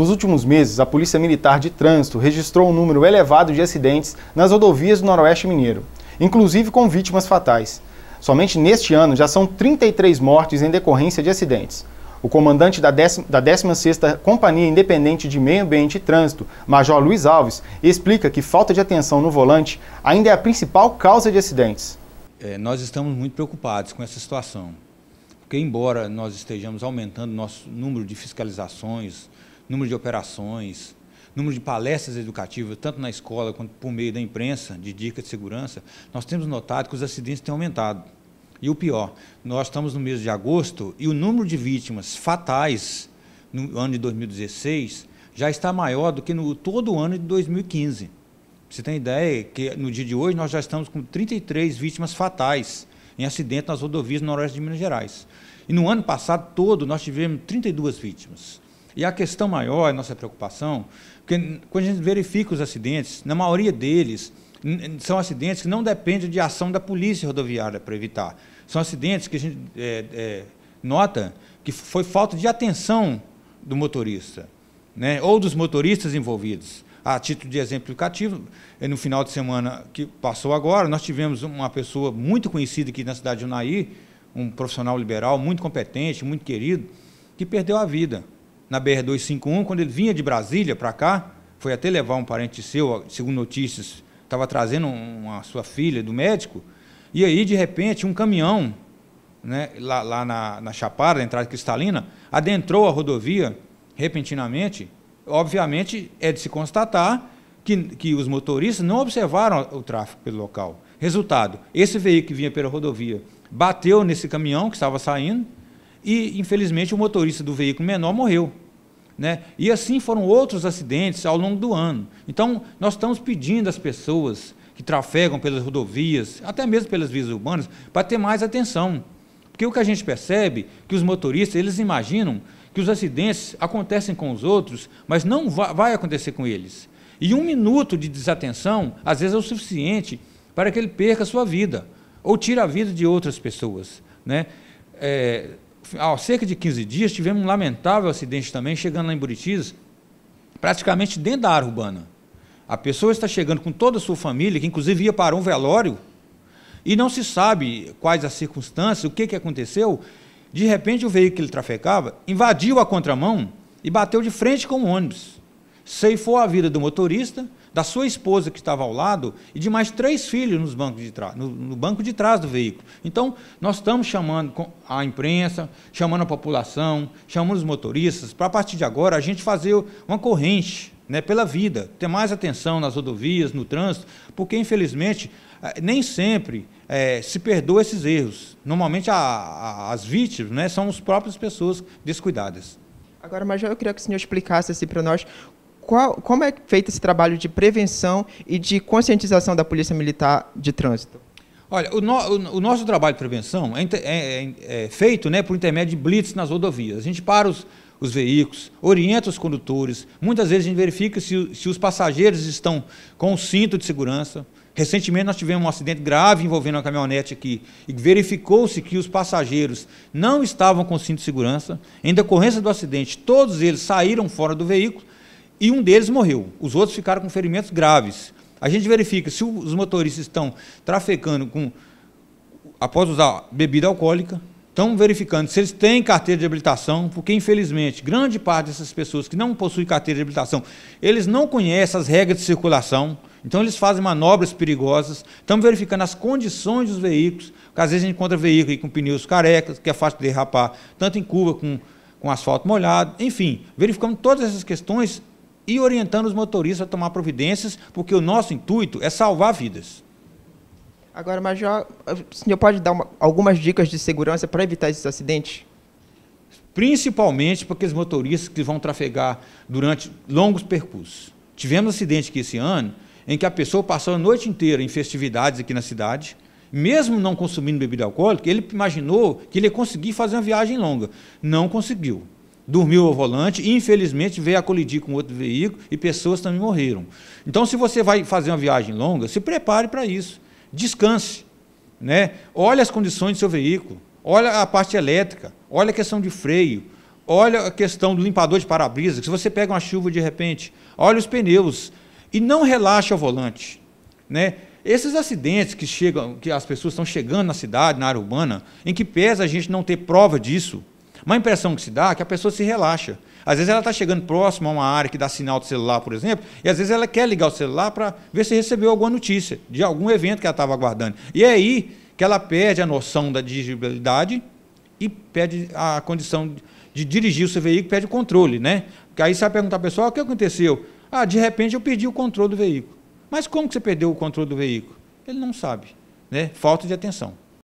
Nos últimos meses, a Polícia Militar de Trânsito registrou um número elevado de acidentes nas rodovias do Noroeste Mineiro, inclusive com vítimas fatais. Somente neste ano já são 33 mortes em decorrência de acidentes. O comandante da, 16ª Companhia Independente de Meio Ambiente e Trânsito, Major Luiz Alves, explica que falta de atenção no volante ainda é a principal causa de acidentes. É, nós estamos muito preocupados com essa situação, porque embora nós estejamos aumentando nosso número de fiscalizações, número de operações, número de palestras educativas, tanto na escola quanto por meio da imprensa, de dicas de segurança, nós temos notado que os acidentes têm aumentado. E o pior, nós estamos no mês de agosto e o número de vítimas fatais no ano de 2016 já está maior do que no todo o ano de 2015. Você tem ideia que no dia de hoje nós já estamos com 33 vítimas fatais em acidente nas rodovias no noroeste de Minas Gerais. E no ano passado todo nós tivemos 32 vítimas. E a questão maior, a é nossa preocupação, porque quando a gente verifica os acidentes, na maioria deles, são acidentes que não dependem de ação da polícia rodoviária para evitar. São acidentes que a gente é, é, nota que foi falta de atenção do motorista, né? ou dos motoristas envolvidos. A título de exemplo educativo, é, no final de semana que passou agora, nós tivemos uma pessoa muito conhecida aqui na cidade de Unai, um profissional liberal muito competente, muito querido, que perdeu a vida na BR-251, quando ele vinha de Brasília para cá, foi até levar um parente seu, segundo notícias, estava trazendo uma sua filha do médico, e aí, de repente, um caminhão, né, lá, lá na, na Chapada, na entrada cristalina, adentrou a rodovia repentinamente. Obviamente, é de se constatar que, que os motoristas não observaram o tráfego pelo local. Resultado, esse veículo que vinha pela rodovia bateu nesse caminhão que estava saindo, e, infelizmente, o motorista do veículo menor morreu. Né? E assim foram outros acidentes ao longo do ano. Então, nós estamos pedindo às pessoas que trafegam pelas rodovias, até mesmo pelas vias urbanas, para ter mais atenção. Porque o que a gente percebe, que os motoristas, eles imaginam que os acidentes acontecem com os outros, mas não vai acontecer com eles. E um minuto de desatenção, às vezes, é o suficiente para que ele perca a sua vida, ou tire a vida de outras pessoas. Né? É, há cerca de 15 dias, tivemos um lamentável acidente também, chegando lá em Buritis, praticamente dentro da área urbana. A pessoa está chegando com toda a sua família, que inclusive ia para um velório, e não se sabe quais as circunstâncias, o que, que aconteceu. De repente, o veículo que ele trafecava invadiu a contramão e bateu de frente com o ônibus. Ceifou a vida do motorista, da sua esposa que estava ao lado e de mais três filhos nos bancos de trás, no, no, banco de trás do veículo. Então, nós estamos chamando a imprensa, chamando a população, chamando os motoristas, para a partir de agora a gente fazer uma corrente né, pela vida, ter mais atenção nas rodovias, no trânsito, porque infelizmente eh, nem sempre é, se perdoa esses erros. Normalmente a, a, as vítimas né, são as próprias pessoas descuidadas. Agora, Major, eu queria que o senhor explicasse assim, para nós qual, como é feito esse trabalho de prevenção e de conscientização da Polícia Militar de Trânsito? Olha, o, no, o, o, nosso trabalho de prevenção é, é, é, é, feito né, por intermédio de blitz nas rodovias. A gente para os, os veículos, orienta os condutores, muitas vezes a gente verifica se, se, os passageiros estão com o cinto de segurança. Recentemente nós tivemos um acidente grave envolvendo uma caminhonete aqui e verificou-se que os passageiros não estavam com o cinto de segurança. Em decorrência do acidente, todos eles saíram fora do veículo e um deles morreu. Os outros ficaram com ferimentos graves. A gente verifica se os motoristas estão trafecando com após usar bebida alcoólica, estão verificando se eles têm carteira de habilitação, porque infelizmente grande parte dessas pessoas que não possuem carteira de habilitação, eles não conhecem as regras de circulação, então eles fazem manobras perigosas. Estamos verificando as condições dos veículos, porque às vezes a gente encontra veículo com pneus carecas, que é fácil de derrapar, tanto em curva com, com asfalto molhado, enfim, verificamos todas essas questões e orientando os motoristas a tomar providências, porque o nosso intuito é salvar vidas. Agora, Major, eh, o senhor pode dar uma, algumas dicas de segurança para evitar esses acidentes? Principalmente para aqueles motoristas que vão trafegar durante longos percursos. Tivemos um acidente aqui esse ano, em que a pessoa passou a noite inteira em festividades aqui na cidade, mesmo não consumindo bebida alcoólica, ele imaginou que ele ia conseguir fazer uma viagem longa. Não conseguiu dormiu ao volante e, infelizmente, veio a colidir com outro veículo e pessoas também morreram. Então, se você vai fazer uma viagem longa, se prepare para isso. Descanse. Né? Olha as condições do seu veículo. Olha a parte elétrica. Olha a questão de freio. Olha a questão do limpador de para-brisa. Se você pega uma chuva de repente, olha os pneus. E não relaxe o volante. Né? Esses acidentes que chegam, que as pessoas estão chegando na cidade, na área urbana, em que pesa a gente não ter prova disso, uma impressão que se dá é que a pessoa se relaxa. Às vezes ela está chegando próximo a uma área que dá sinal do celular, por exemplo, e às vezes ela quer ligar o celular para ver se recebeu alguma notícia de algum evento que ela estava aguardando. E é aí que ela perde a noção da dirigibilidade e perde a condição de dirigir o seu veículo, perde o controle, né? Porque aí você vai perguntar ao pessoal, ah, o que aconteceu? Ah, de repente eu perdi o controle do veículo. Mas como que você perdeu o controle do veículo? Ele não sabe, né? Falta de atenção.